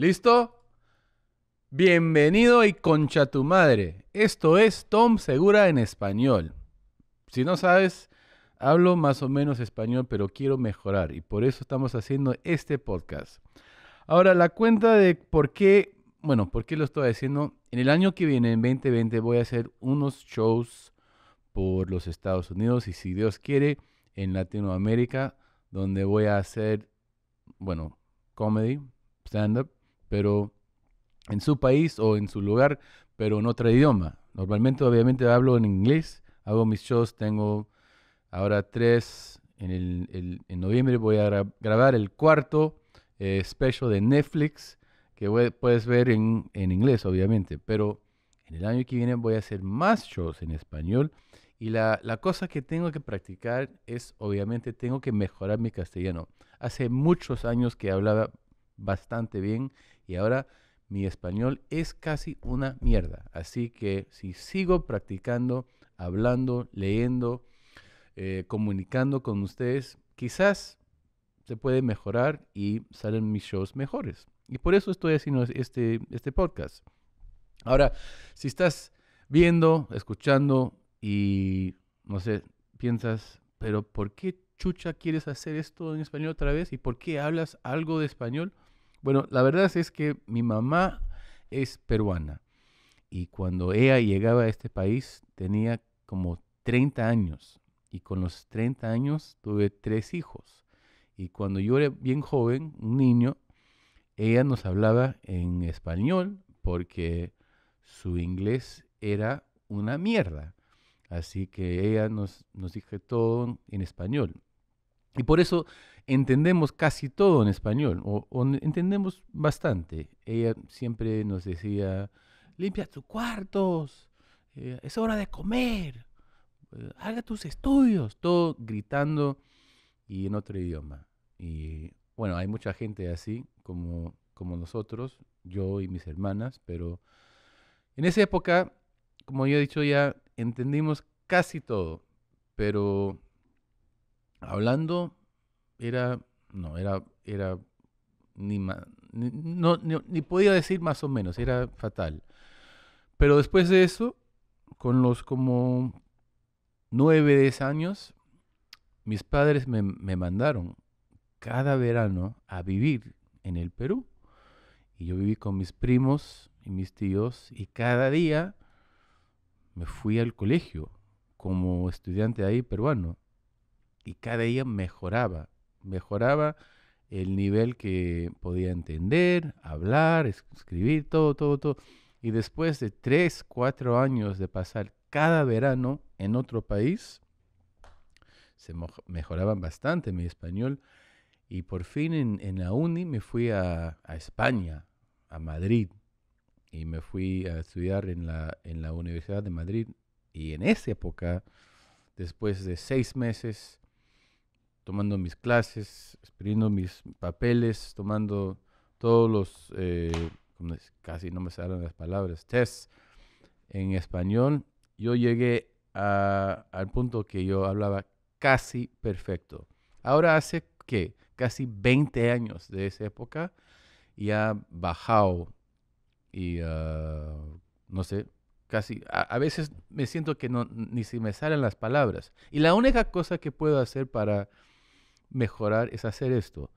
¿Listo? Bienvenido y concha tu madre. Esto es Tom Segura en español. Si no sabes, hablo más o menos español, pero quiero mejorar y por eso estamos haciendo este podcast. Ahora, la cuenta de por qué, bueno, por qué lo estoy haciendo. En el año que viene, en 2020, voy a hacer unos shows por los Estados Unidos y si Dios quiere, en Latinoamérica, donde voy a hacer, bueno, comedy, stand-up pero en su país o en su lugar, pero en otro idioma. Normalmente, obviamente, hablo en inglés, hago mis shows, tengo ahora tres, en, el, en noviembre voy a grabar el cuarto especial eh, de Netflix, que puedes ver en, en inglés, obviamente, pero en el año que viene voy a hacer más shows en español. Y la, la, cosa que tengo que practicar es, obviamente, tengo que mejorar mi castellano. Hace muchos años que hablaba bastante bien y ahora mi español es casi una mierda. Así que si sigo practicando, hablando, leyendo, eh, comunicando con ustedes, quizás se puede mejorar y salen mis shows mejores. Y por eso estoy haciendo este, este podcast. Ahora, si estás viendo, escuchando y, no sé, piensas, pero ¿por qué chucha quieres hacer esto en español otra vez? ¿Y por qué hablas algo de español? Bueno, la verdad es que mi mamá es peruana y cuando ella llegaba a este país tenía como 30 años y con los 30 años tuve tres hijos. Y cuando yo era bien joven, un niño, ella nos hablaba en español porque su inglés era una mierda. Así que ella nos, nos todo en español. Y por eso entendemos casi todo en español, o, entendemos bastante. Ella siempre nos decía, limpia tus cuartos, eh, es hora de comer, eh, haga tus estudios, todo gritando y en otro idioma. Y bueno, hay mucha gente así como, como nosotros, yo y mis hermanas, pero en esa época, como yo he dicho ya, entendimos casi todo, pero hablando era, no, era, era, ni, no, ni, podía decir más o menos, era fatal. Pero después de eso, con los como nueve, diez años, mis padres me, me mandaron cada verano a vivir en el Perú. Y yo viví con mis primos y mis tíos y cada día me fui al colegio como estudiante ahí peruano y cada día mejoraba mejoraba el nivel que podía entender, hablar, escribir, todo, todo, todo. Y después de tres, cuatro años de pasar cada verano en otro país, se mejoraba bastante mi español. Y por fin en, la uni me fui a, España, a Madrid. Y me fui a estudiar la, en la Universidad de Madrid. Y en esa época, después de seis meses, tomando mis clases, escribiendo mis papeles, tomando todos los, eh, casi no me salen las palabras, test en español, yo llegué al punto que yo hablaba casi perfecto. Ahora hace que casi 20 años de esa época y ha bajado y ah, no sé, casi a, veces me siento que no, ni si me salen las palabras. Y la única cosa que puedo hacer para mejorar es hacer esto.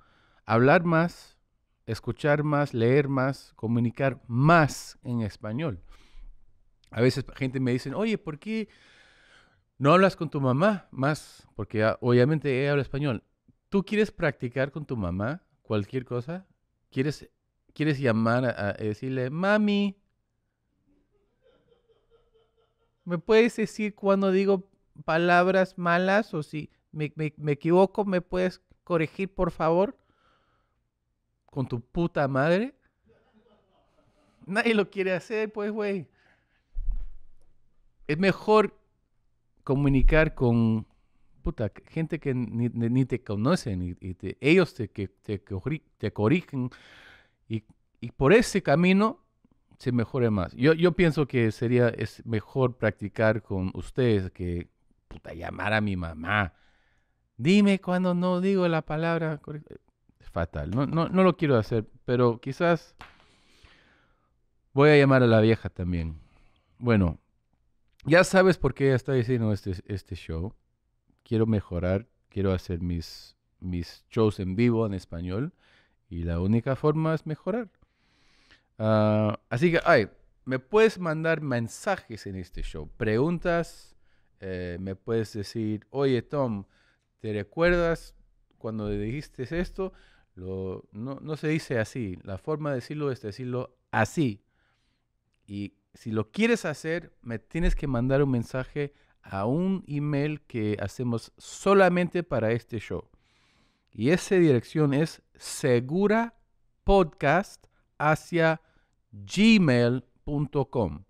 Hablar más, escuchar más, leer más, comunicar más en español. A veces gente me dice, oye, ¿por qué no hablas con tu mamá más? Porque obviamente ella habla español. ¿Tú quieres practicar con tu mamá cualquier cosa? ¿Quieres, quieres llamar a, a decirle, mami, ¿me puedes decir cuando digo palabras malas o si me, equivoco, me puedes corregir, por favor, con tu puta madre. Nadie lo quiere hacer, pues, güey. Es mejor comunicar con puta, gente que ni, te conocen y, ellos te, que, te, corrigen y, por ese camino se mejore más. Yo, yo pienso que sería es mejor practicar con ustedes que puta, llamar a mi mamá Dime cuando no digo la palabra fatal. No, lo quiero hacer, pero quizás voy a llamar a la vieja también. Bueno, ya sabes por qué está diciendo este, este show. Quiero mejorar, quiero hacer mis, mis shows en vivo en español y la única forma es mejorar. Ah, así que, ay, me puedes mandar mensajes en este show, preguntas, eh, me puedes decir, oye Tom, ¿Te recuerdas cuando dijiste esto? no, se dice así. La forma de decirlo es decirlo así. Y si lo quieres hacer, me tienes que mandar un mensaje a un email que hacemos solamente para este show. Y esa dirección es segura podcast hacia gmail.com.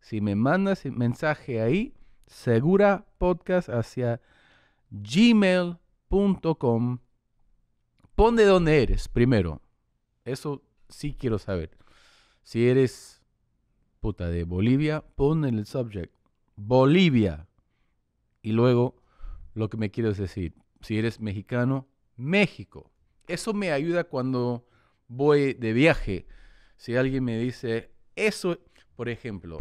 Si me mandas un mensaje ahí, segura podcast hacia gmail.com. Pon de dónde eres primero. Eso sí quiero saber. Si eres puta de Bolivia, pon en el subject Bolivia. Y luego lo que me quieres decir. Si eres mexicano, México. Eso me ayuda cuando voy de viaje. Si alguien me dice, eso, por ejemplo,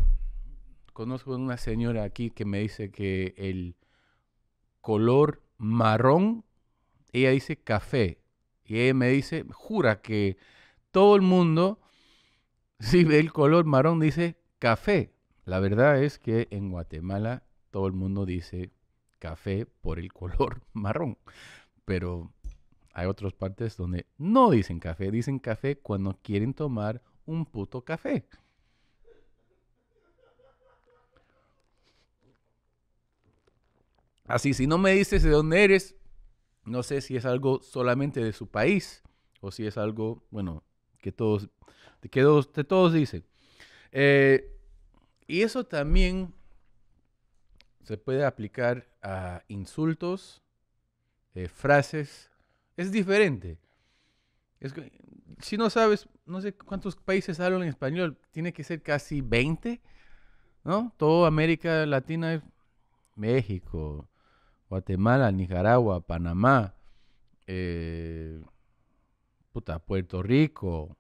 conozco una señora aquí que me dice que el color marrón. Ella dice café. Y ella me dice, jura que todo el mundo, si ve el color marrón, dice café. La verdad es que en Guatemala todo el mundo dice café por el color marrón. Pero hay otras partes donde no dicen café, dicen café cuando quieren tomar un puto café. Así, si no me dices de dónde eres, no sé si es algo solamente de su país o si es algo, bueno, que todos, que todos, dicen. Eh, y eso también se puede aplicar a insultos, eh, frases. Es diferente. si no sabes, no sé cuántos países hablan en español, tiene que ser casi 20, ¿no? Todo América Latina, México, Guatemala, Nicaragua, Panamá, eh, puta, Puerto Rico,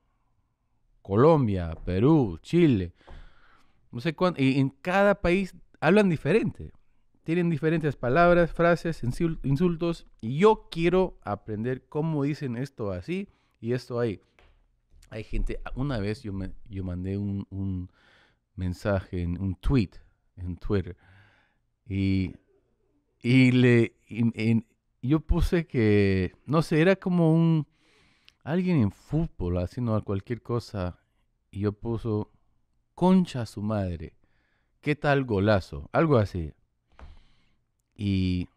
Colombia, Perú, Chile, no sé cuánto, y en cada país hablan diferente. Tienen diferentes palabras, frases, insultos, y yo quiero aprender cómo dicen esto así y esto ahí. Hay gente, una vez yo, me, yo mandé un, mensaje, un tweet en Twitter, y y le yo puse que, no sé, era como un, alguien en fútbol haciendo cualquier cosa. Y yo puso, concha a su madre, ¿qué tal golazo? Algo así. Y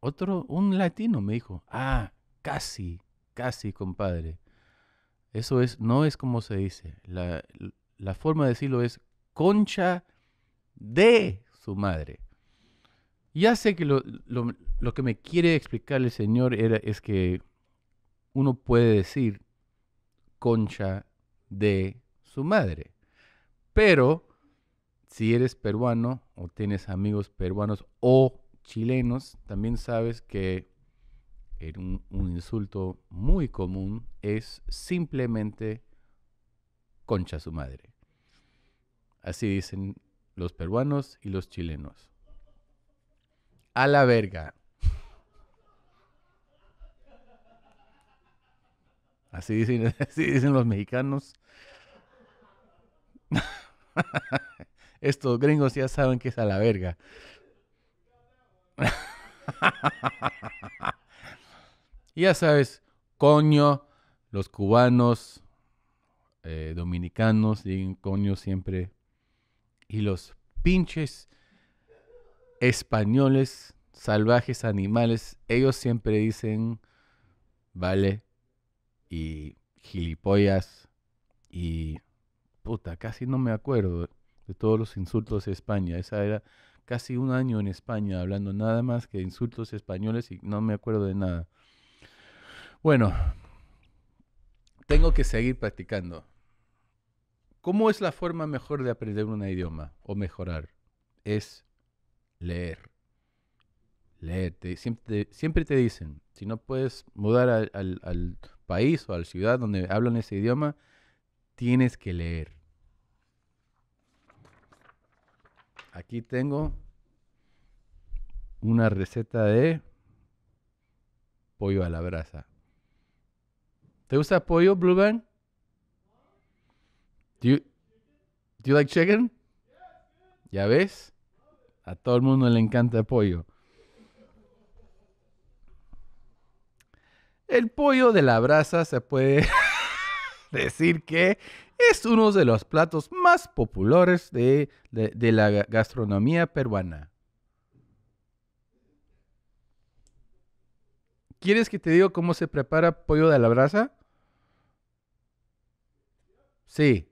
otro, un latino me dijo, ah, casi, casi, compadre. Eso es, no es como se dice. la forma de decirlo es concha de su madre. Ya sé que lo, que me quiere explicar el Señor era, es que uno puede decir concha de su madre. Pero si eres peruano o tienes amigos peruanos o chilenos, también sabes que un insulto muy común es simplemente concha su madre. Así dicen los peruanos y los chilenos a la verga. Así dicen, dicen los mexicanos. Estos gringos ya saben que es a la verga. ya sabes, coño, los cubanos, eh, dominicanos, dicen coño siempre. Y los pinches españoles, salvajes, animales, ellos siempre dicen, vale, y gilipollas, y puta, casi no me acuerdo de todos los insultos de España. Esa era casi un año en España hablando nada más que insultos españoles y no me acuerdo de nada. Bueno, tengo que seguir practicando. ¿Cómo es la forma mejor de aprender un idioma o mejorar? Es leer. Leer. siempre, te, siempre te dicen, si no puedes mudar al, país o a la ciudad donde hablan ese idioma, tienes que leer. Aquí tengo una receta de pollo a la brasa. ¿Te gusta pollo, Blue Band? Do do you like chicken? ¿Ya ves? A todo el mundo le encanta el pollo. El pollo de la brasa se puede decir que es uno de los platos más populares de, la gastronomía peruana. ¿Quieres que te diga cómo se prepara pollo de la brasa? Sí.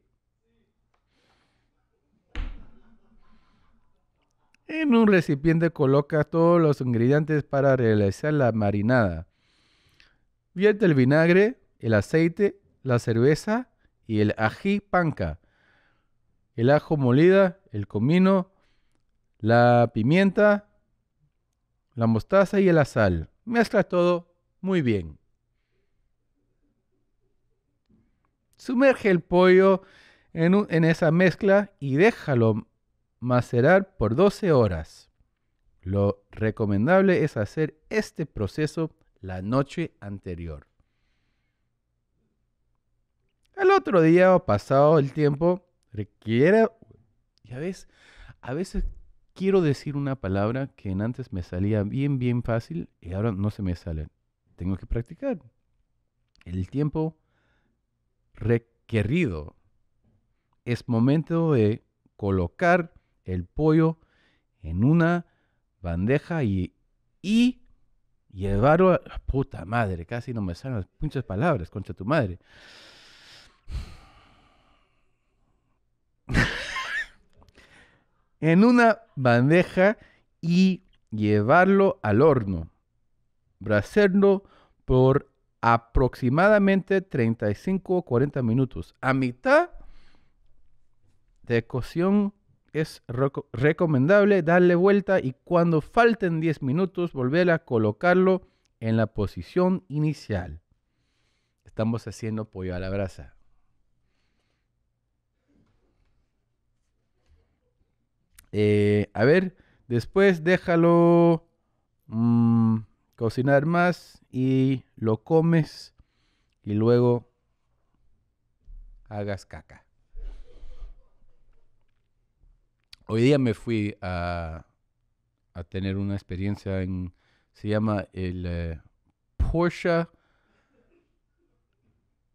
En un recipiente coloca todos los ingredientes para realizar la marinada. Vierte el vinagre, el aceite, la cerveza y el ají panca, el ajo molida, el comino, la pimienta, la mostaza y la sal. Mezcla todo muy bien. Sumerge el pollo en, esa mezcla y déjalo macerar por 12 horas. Lo recomendable es hacer este proceso la noche anterior. Al otro día o pasado el tiempo, requiere... Ya ves, a veces quiero decir una palabra que antes me salía bien, bien fácil y ahora no se me sale. Tengo que practicar. El tiempo requerido es momento de colocar el pollo en una bandeja y, y llevarlo a... Puta madre, casi no me salen las pinches palabras, concha tu madre. en una bandeja y llevarlo al horno. Bracerlo por aproximadamente 35 o 40 minutos. A mitad de cocción es recomendable darle vuelta y cuando falten 10 minutos volver a colocarlo en la posición inicial. Estamos haciendo pollo a la brasa. Eh, a ver, después déjalo mm, cocinar más y lo comes y luego hagas caca. Hoy día me fui a, tener una experiencia en, se llama el eh, Porsche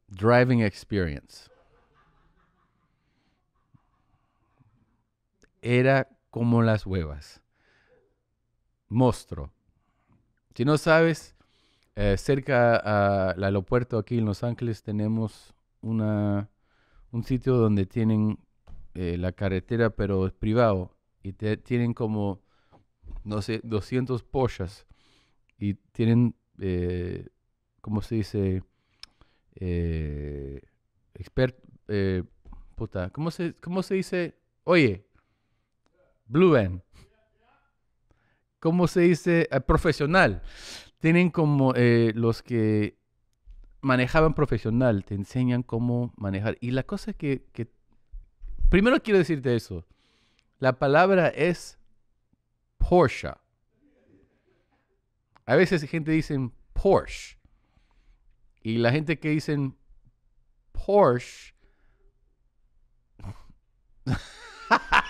Driving Experience. Era como las huevas. Monstruo. Si no sabes, eh, cerca al aeropuerto aquí en Los Ángeles tenemos una, un sitio donde tienen eh, la carretera, pero es privado. Y tienen como, no sé, 200 pollas. Y tienen, como eh, ¿cómo se dice? Eh, expert, eh, puta, ¿cómo se, dice? Oye, Blue Band. ¿Cómo se dice? profesional. Tienen como los que manejaban profesional, te enseñan cómo manejar. Y la cosa que Primero quiero decirte eso. La palabra es Porsche. A veces gente dice Porsche. Y la gente que dice Porsche.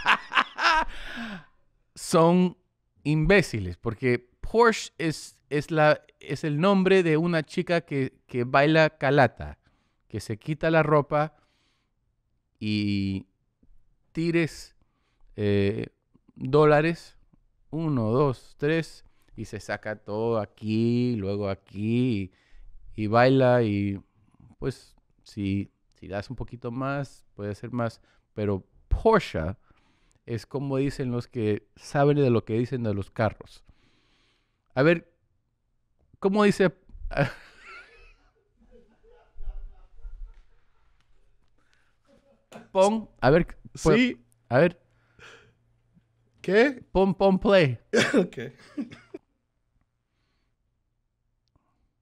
son imbéciles. Porque Porsche es, es, la, es el nombre de una chica que, que baila calata. Que se quita la ropa y tires eh, dólares, uno, dos, tres, y se saca todo aquí, luego aquí, y, baila, y pues si, si das un poquito más, puede ser más, pero Porsche es como dicen los que saben de lo que dicen de los carros. A ver, ¿cómo dice Pon. A ver. Pues, sí. A ver. ¿Qué? Pon, pon play. ok.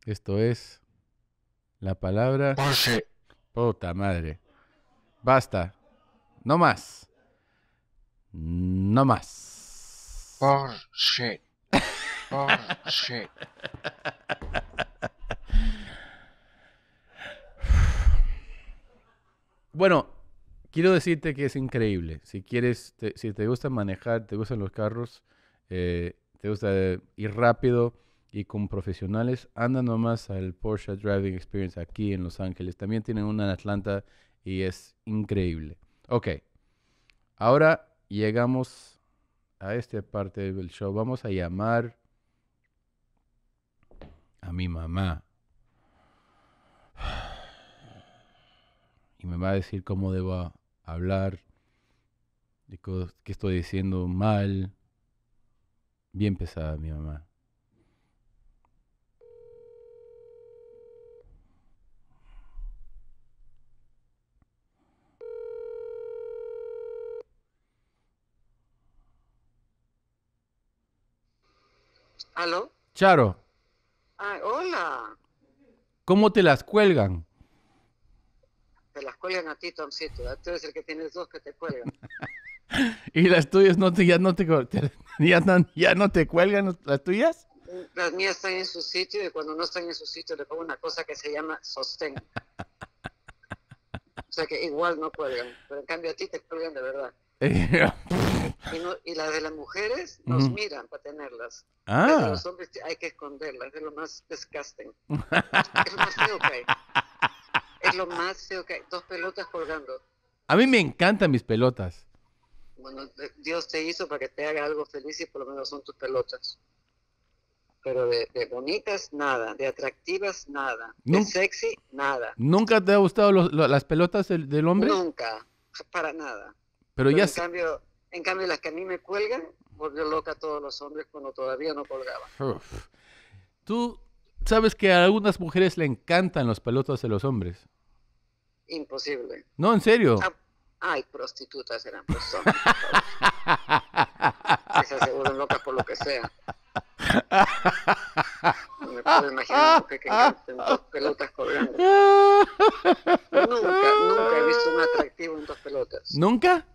Esto es la palabra. Puta madre. Basta. No más. No más. Porsche. Porsche. bueno, quiero decirte que es increíble. Si quieres, te, si te gusta manejar, te gustan los carros, eh, te gusta ir rápido y con profesionales, anda nomás al Porsche Driving Experience aquí en Los Ángeles. También tienen una en Atlanta y es increíble. Ok, ahora llegamos a esta parte del show. Vamos a llamar a mi mamá. Y me va a decir cómo debo hablar de cosas que estoy diciendo mal. Bien pesada mi mamá. ¿Aló? Charo. Ay, ah, hola. ¿Cómo te las cuelgan? las cuelgan a ti, Tomcito. Tú eres el que tienes dos que te cuelgan. ¿Y las tuyas no te, ya, no te, ya, no, te cuelgan las tuyas? Las mías están en su sitio y cuando no están en su sitio le pongo una cosa que se llama sostén. O sea que igual no cuelgan, pero en cambio a ti te cuelgan de verdad. y, las de las mujeres nos miran para tenerlas. Ah. los hombres hay que esconderlas, es lo más disgusting. es lo más feo más Dos pelotas colgando. A mí me encantan mis pelotas. Bueno, Dios te hizo para que te haga algo feliz y por lo menos son tus pelotas. Pero de, bonitas, nada. De atractivas, nada. de sexy, nada. ¿Nunca te ha gustado las pelotas del, hombre? Nunca, para nada. Pero, ya... En cambio, en cambio, las que a mí me cuelgan, volvió loca a todos los hombres cuando todavía no colgaba Tú sabes que a algunas mujeres le encantan las pelotas de los hombres imposible. No, en serio. Ah, ay, prostitutas eran personas. Pues, se aseguran locas por lo que sea. No Me puedo imaginar que canten dos pelotas colgando. Nunca, nunca he visto un atractivo en dos pelotas. ¿Nunca?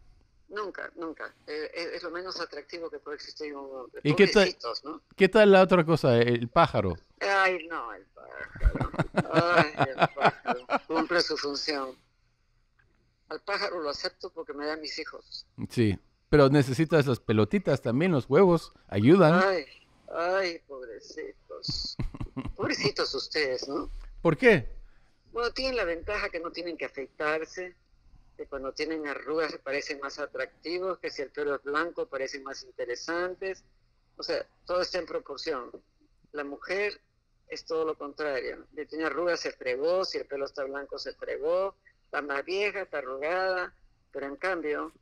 Nunca, nunca. Eh, eh, es, lo menos atractivo que puede existir en un hombre. ¿Y qué tal, ¿no? qué tal la otra cosa, el pájaro? Ay, no, el pájaro. Ay, el pájaro cumple su función. Al pájaro lo acepto porque me da mis hijos. Sí, pero necesitas las pelotitas también, los huevos, ayudan. Ay, ay, pobrecitos. Pobrecitos ustedes, ¿no? ¿Por qué? Bueno, tienen la ventaja que no tienen que afeitarse, que cuando tienen arrugas se parecen más atractivos, que si el pelo es blanco parecen más interesantes. O sea, todo está en proporción. La mujer es todo lo contrario. Si tiene arrugas se fregó, si el pelo está blanco se fregó, está más vieja, está arrugada, pero en cambio,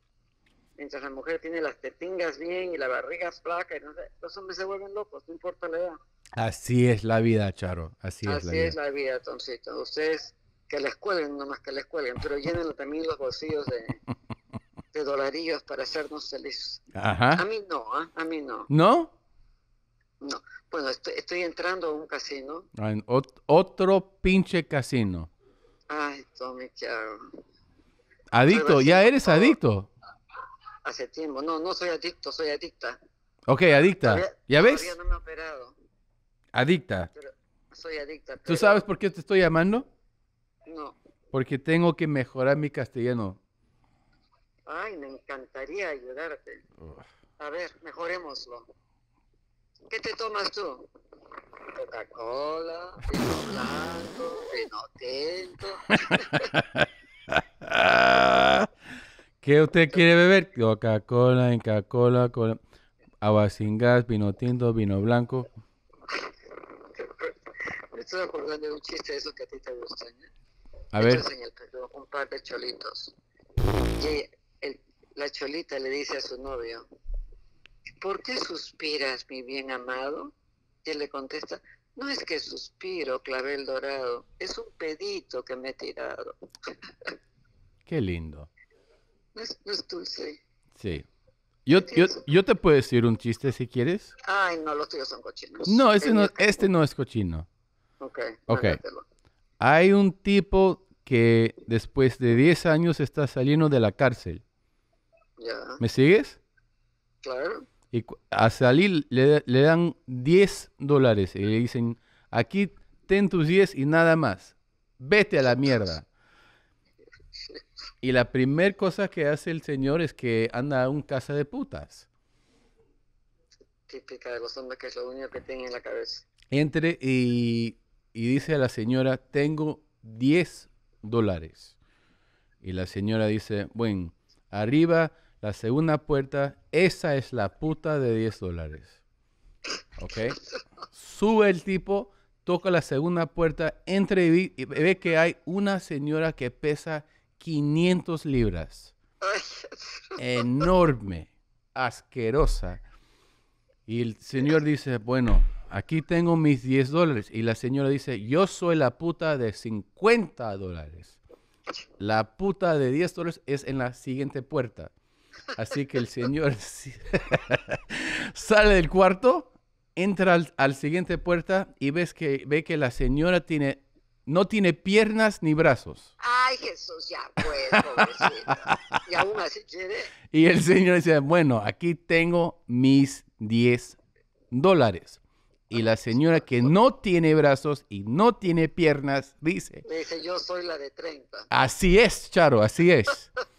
mientras la mujer tiene las tetingas bien y la barriga es flaca, los hombres se vuelven locos, no importa la edad. Así es la vida, Charo, así, es la vida. Así es la vida, Toncito. Ustedes que les cuelguen, nomás que les cuelguen, pero llenen también los bolsillos de, de dolarillos para hacernos felices. Ajá. A mí no, ¿eh? a mí no. ¿No? No, bueno, estoy, entrando a un casino. Ah, otro pinche casino. Ay, Tommy, qué Adicto, ya eres adicto. Hace tiempo, no, no soy adicto, soy adicta. Ok, adicta. ¿Ya ves? no me he operado. Adicta. soy adicta. ¿Tú sabes por qué te estoy llamando? No. Porque tengo que mejorar mi castellano. Ay, me encantaría ayudarte. A ver, mejorémoslo. ¿Qué te tomas tú? Coca-Cola, vino blanco, vino tinto. ¿Qué usted quiere beber? Coca-Cola, Inca-Cola, cola, agua sin gas, vino tinto, vino blanco. Me estoy acordando de un chiste de eso que a ti te gusta. ¿eh? A ver. En el un par de cholitos. Y la cholita le dice a su novio, ¿por qué suspiras, mi bien amado? Y le contesta, no es que suspiro, clavel dorado, es un pedito que me he tirado. Qué lindo. No es, dulce. Sí. Yo, yo, te puedo decir un chiste si quieres. Ay, no, los tuyos son cochinos. No, este, no, es cochino. Ok. Okay. Hay un tipo que después de 10 años está saliendo de la cárcel. Ya. ¿Me sigues? Claro. Y a salir le, dan 10 dólares y le dicen, aquí ten tus 10 y nada más. Vete a la mierda. Y la primera cosa que hace el señor es que anda a un casa de putas. Típica de los hombres que es lo único que tiene en la cabeza. Entre y, y dice a la señora, tengo 10 dólares. Y la señora dice, bueno, arriba la segunda puerta, esa es la puta de 10 dólares. ¿Ok? Sube el tipo, toca la segunda puerta, entre y ve que hay una señora que pesa 500 libras. Enorme, asquerosa. Y el señor dice, bueno, aquí tengo mis 10 dólares. Y la señora dice, yo soy la puta de 50 dólares. La puta de 10 dólares es en la siguiente puerta. Así que el señor sale del cuarto, entra al, siguiente puerta y ves que, ve que la señora tiene, no tiene piernas ni brazos. Ay, Jesús, ya pues, y aún así quiere. Y el señor dice, bueno, aquí tengo mis 10 dólares. Y la señora que no tiene brazos y no tiene piernas dice. dice, yo soy la de 30. Así es, Charo, así es.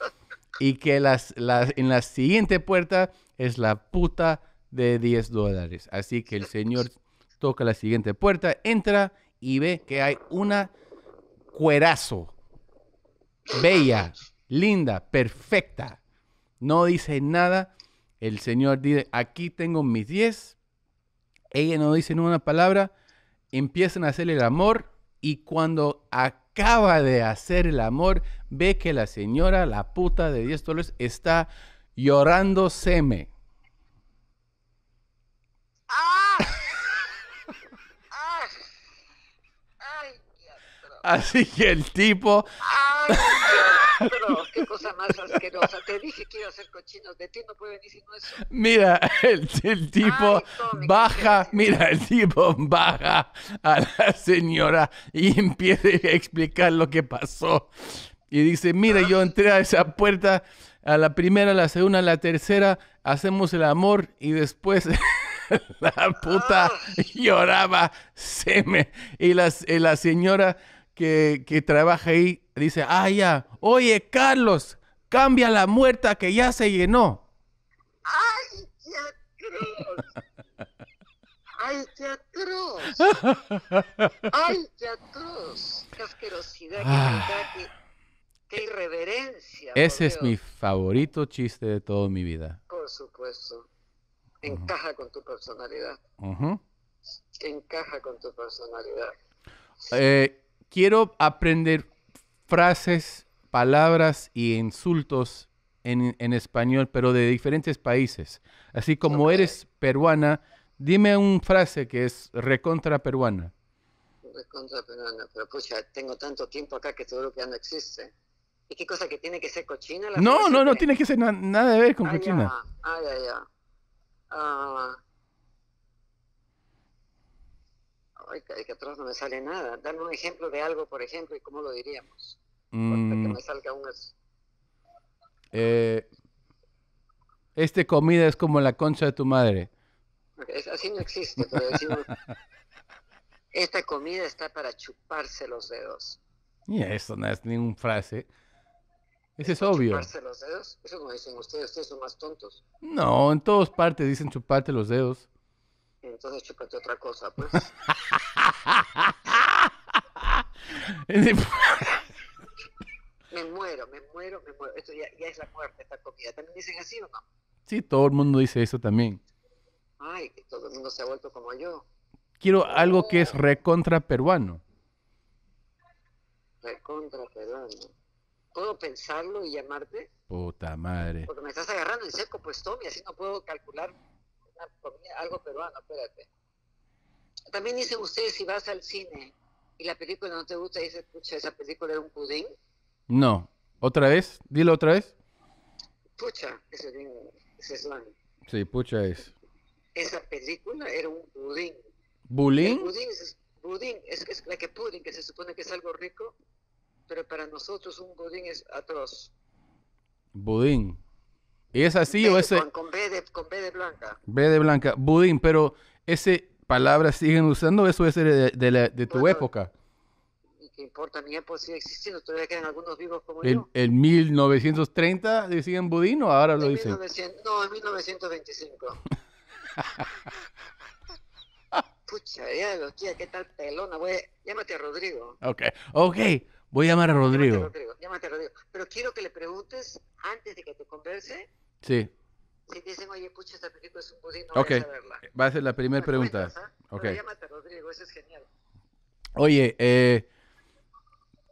y que las, en la siguiente puerta es la puta de 10 dólares. Así que el señor toca la siguiente puerta, entra y ve que hay una cuerazo. Bella, linda, perfecta. No dice nada. El señor dice, aquí tengo mis 10. Ella no dice ni una palabra. Empiezan a hacerle el amor y cuando a acaba de hacer el amor, ve que la señora, la puta de 10 dólares, está llorando seme. Ah. Así que el tipo qué Mira, el, tipo baja, mira, el tipo baja a la señora y empieza a explicar lo que pasó. Y dice, mira, ah. yo entré a esa puerta, a la primera, a la segunda, a la tercera, hacemos el amor y después la puta ah. lloraba, se me... Y la, la señora que, que trabaja ahí dice, ah, ya, oye, Carlos, cambia la muerta que ya se llenó. ¡Ay, qué atroz! ¡Ay, qué atroz! ¡Ay, qué atroz! ¡Qué asquerosidad, qué, ah. irreverencia! Ese es mi favorito chiste de toda mi vida. Por supuesto. Encaja con tu personalidad. Encaja con tu personalidad. Eh, quiero aprender frases, palabras y insultos en, en español, pero de diferentes países. Así como eres peruana, dime una frase que es recontra peruana. Recontra peruana, pero pucha, tengo tanto tiempo acá que seguro que ya no existe. ¿Y qué cosa que tiene que ser cochina? La no, no, no tiene que ser nada de ver con ah, cochina. Ah, ya, ya. Ah, que atrás no me sale nada. Dame un ejemplo de algo, por ejemplo, y cómo lo diríamos. Mm. Para que me salga un... Eh, este comida es como la concha de tu madre. así no existe, pero decimos, esta comida está para chuparse los dedos. Y eso no es ninguna frase. Ese es obvio. ¿Chuparse los dedos? Eso no dicen ustedes, ustedes son más tontos. No, en todas partes dicen chuparte los dedos entonces chúpate otra cosa, pues. me muero, me muero, me muero. Esto ya, ya, es la muerte, esta comida. ¿También dicen así o no? Sí, todo el mundo dice eso también. Ay, que todo el mundo se ha vuelto como yo. Quiero algo que es oh. recontra peruano. Recontra peruano. ¿Puedo pensarlo y llamarte? Puta madre. Porque me estás agarrando en seco, pues Tommy, así no puedo calcular algo peruano, espérate. También dice usted, si vas al cine y la película no te gusta, dice, pucha, esa película era un pudín. No, otra vez, dilo otra vez. Pucha, ese, es es slime. Sí, pucha es. Esa película era un pudín. ¿Bulín? es, budín es, es la que pudín, que se supone que es algo rico, pero para nosotros un budín es atroz. Budín. ¿Y ¿Es así o ese? Con, B de, con B de blanca. B de blanca. Budín, pero ese palabra siguen usando, eso es de, de, de tu bueno, época. ¿Qué importa? Mi época sigue existiendo, todavía quedan algunos vivos como el, yo. ¿El 1930 decían budín o ahora lo dicen? 1900, no, en 1925. Pucha, ya lo tía, qué tal pelona, güey. Llámate a Rodrigo. Ok, ok. Voy a llamar a Rodrigo. Llámate a Rodrigo. Llámate a Rodrigo. Pero quiero que le preguntes, antes de que te converse, Sí. Si dicen, oye, escucha esta película es un pudín no okay. Eh, va a ser la primera pregunta. Cuentas, ah? llámate, Rodrigo, eso es genial. Oye, eh,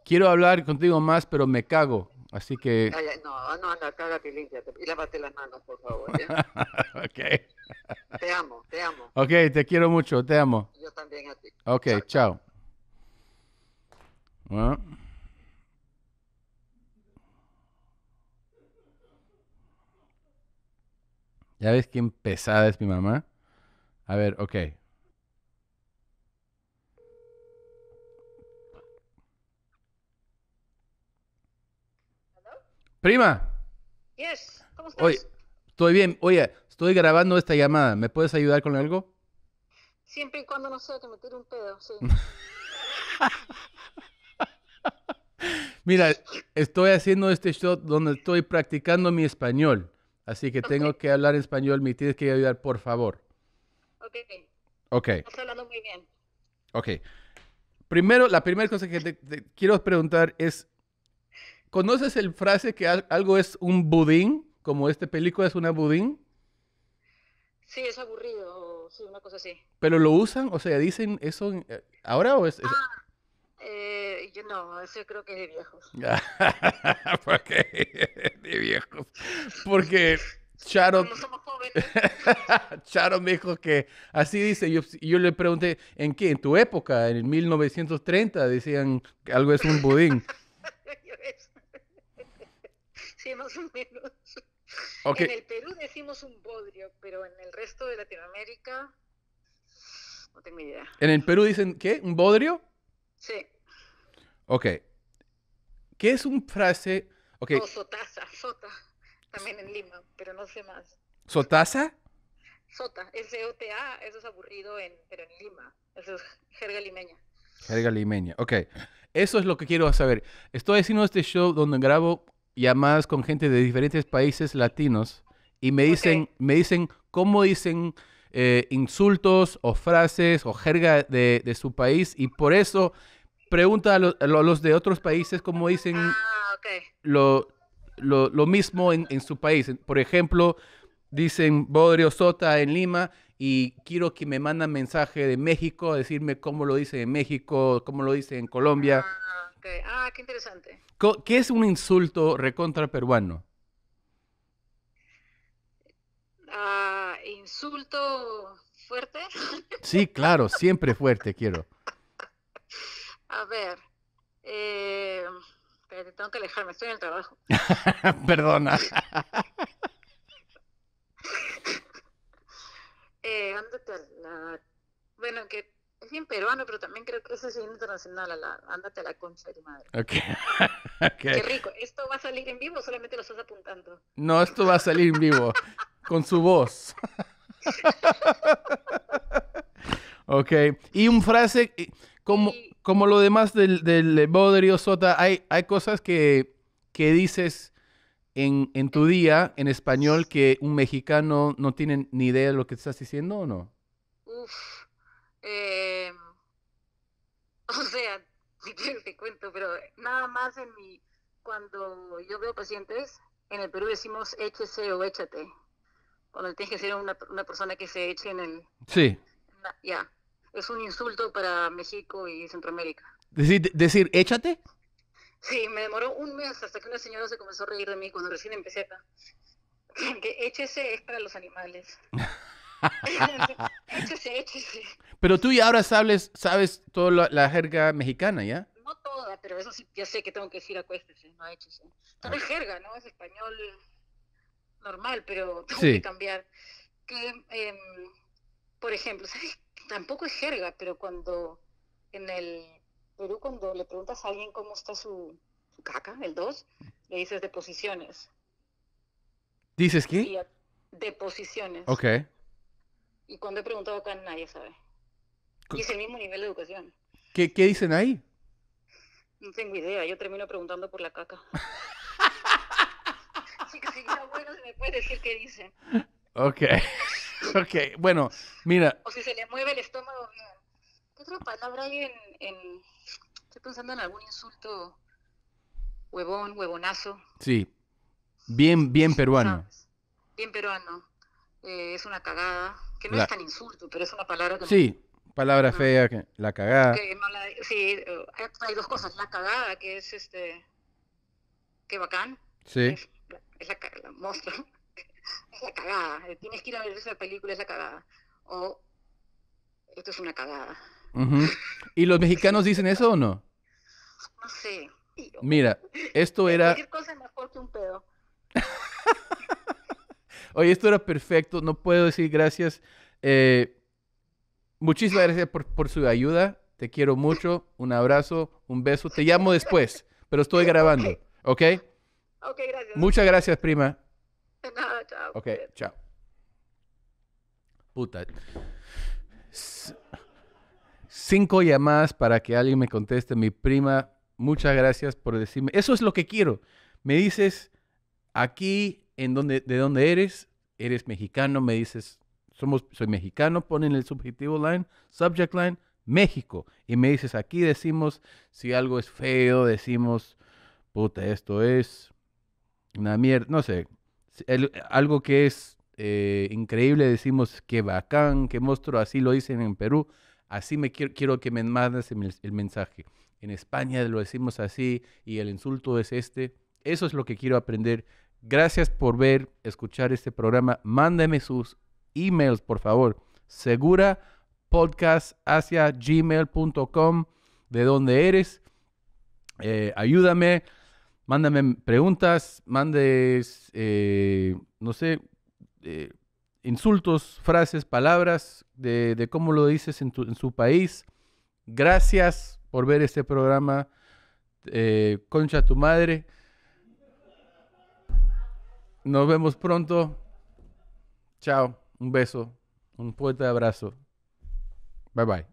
quiero hablar contigo más, pero me cago. Así que. Ay, no, no, anda, cágate y Y lávate las manos, por favor. ok. Te amo, te amo. Ok, te quiero mucho, te amo. Yo también a ti. Ok, chao. chao. Ah. Ya ves qué pesada es mi mamá. A ver, ok. Prima. Yes, ¿cómo estás? estoy bien. Oye, estoy grabando esta llamada. ¿Me puedes ayudar con algo? Siempre y cuando no sea que me tire un pedo, sí. Mira, estoy haciendo este shot donde estoy practicando mi español. Así que tengo que hablar español. Me tienes que ayudar, por favor. Ok. Ok. Estás hablando muy bien. Ok. Primero, la primera cosa que te, quiero preguntar es, ¿conoces el frase que algo es un budín? Como esta película es una budín. Sí, es aburrido, sí, una cosa así. ¿Pero lo usan? O sea, ¿dicen eso eh, ahora o es...? Ah, eh, yo no, eso creo que es de viejos. ¿Por qué? De viejos. Porque Charo, No somos jóvenes. Charo me dijo que así dice. Yo, yo, le pregunté, ¿en qué? ¿En tu época? En 1930 decían algo es un budín. sí, más o menos. En el Perú decimos un bodrio, pero en el resto de Latinoamérica no tengo idea. ¿En el Perú dicen qué? ¿Un bodrio? Sí. Ok. ¿Qué es un frase? Okay. O sotasa, sota. También en Lima, pero no sé más. ¿Sotasa? Sota, S-O-T-A, eso es aburrido, en, pero en Lima. Eso es jerga limeña. Jerga limeña, ok. Eso es lo que quiero saber. Estoy haciendo este show donde grabo llamadas con gente de diferentes países latinos y me dicen, me dicen cómo dicen eh, insultos o frases o jerga de, de su país y por eso pregunta a, los de otros países cómo dicen ah, lo, lo, mismo en, su país. Por ejemplo, dicen Bodrio Sota en Lima y quiero que me mandan mensaje de México, a decirme cómo lo dicen en México, cómo lo dicen en Colombia. Ah, ah qué interesante. ¿Qué es un insulto recontra peruano? Ah, insulto fuerte. Sí, claro, siempre fuerte quiero. A ver, eh, espérate, tengo que alejarme, estoy en el trabajo. Perdona. eh, ándate a la... Bueno, que es bien peruano, pero también creo que es bien internacional. A la... Ándate a la concha de tu madre. Okay. Qué rico. ¿Esto va a salir en vivo o solamente lo estás apuntando? No, esto va a salir en vivo. con su voz. ok. Y un frase... Como, como lo demás del, del eh, Bodrio Sota, hay, hay cosas que, dices en, tu día en español que un mexicano no tiene ni idea de lo que estás diciendo o no? Uf. Eh, o sea, si quieres te cuento, pero nada más en mi. Cuando yo veo pacientes, en el Perú decimos échese o échate. Cuando tienes que ser una, persona que se eche en el. Sí. Ya es un insulto para México y Centroamérica. Decir, decir, échate. Sí, me demoró un mes hasta que una señora se comenzó a reír de mí cuando recién empecé acá. Que échese es para los animales. échese, échese. Pero tú ya ahora sabes, sabes toda la, jerga mexicana, ¿ya? No toda, pero eso sí, ya sé que tengo que decir acuéstese, ¿eh? no échese. No es jerga, ¿no? Es español normal, pero tengo que cambiar. Que, eh, por ejemplo, ¿sabes? tampoco es jerga, pero cuando en el Perú, cuando le preguntas a alguien cómo está su, caca, el 2, le dices deposiciones. ¿Dices qué? Deposiciones. Ok. Y cuando he preguntado acá, nadie sabe. Y es el mismo nivel de educación. ¿Qué, dicen ahí? No tengo idea, yo termino preguntando por la caca. Así que bueno, se me puede decir qué dicen. Ok. ok, bueno, mira. O si se le mueve el estómago. ¿Qué otra palabra hay en, Estoy pensando en algún insulto huevón, huevonazo. Sí, bien, bien peruano. Bien peruano. Eh, es una cagada, que no es tan insulto, pero es una palabra Sí, palabra ah. fea, que... la cagada. sí, eh, hay dos cosas. La cagada, que es este... Qué bacán. Sí. Es, la, la esa cagada, eh, tienes que ir a ver esa película, esa cagada. O esto es una cagada. ¿Y los mexicanos dicen eso o no? No sé. Mira, esto era... Cualquier cosa mejor que un pedo. Oye, esto era perfecto, no puedo decir gracias. Eh, muchísimas gracias por, su ayuda, te quiero mucho, un abrazo, un beso, te llamo después, pero estoy grabando, ¿ok? Muchas gracias, prima chao. Ok, chao. Puta. Cinco llamadas para que alguien me conteste. Mi prima, muchas gracias por decirme. Eso es lo que quiero. Me dices aquí en donde, de dónde eres. Eres mexicano. Me dices, somos, soy mexicano. Ponen el subjetivo line, subject line, México. Y me dices, aquí decimos si algo es feo, decimos, puta, esto es una mierda. No sé, algo que es eh, increíble, decimos que bacán, que monstruo, así lo dicen en Perú, así me quiero, quiero que me mandes el, mensaje. En España lo decimos así y el insulto es este. Eso es lo que quiero aprender. Gracias por ver, escuchar este programa. Mándame sus emails, por favor. Segura podcast hacia gmail.com de donde eres. Eh, ayúdame. Mándame preguntas, mandes, eh, no sé, eh, insultos, frases, palabras de, cómo lo dices en, su país. Gracias por ver este programa. Eh, concha tu madre. Nos vemos pronto. Chao. Un beso. Un fuerte abrazo. Bye bye.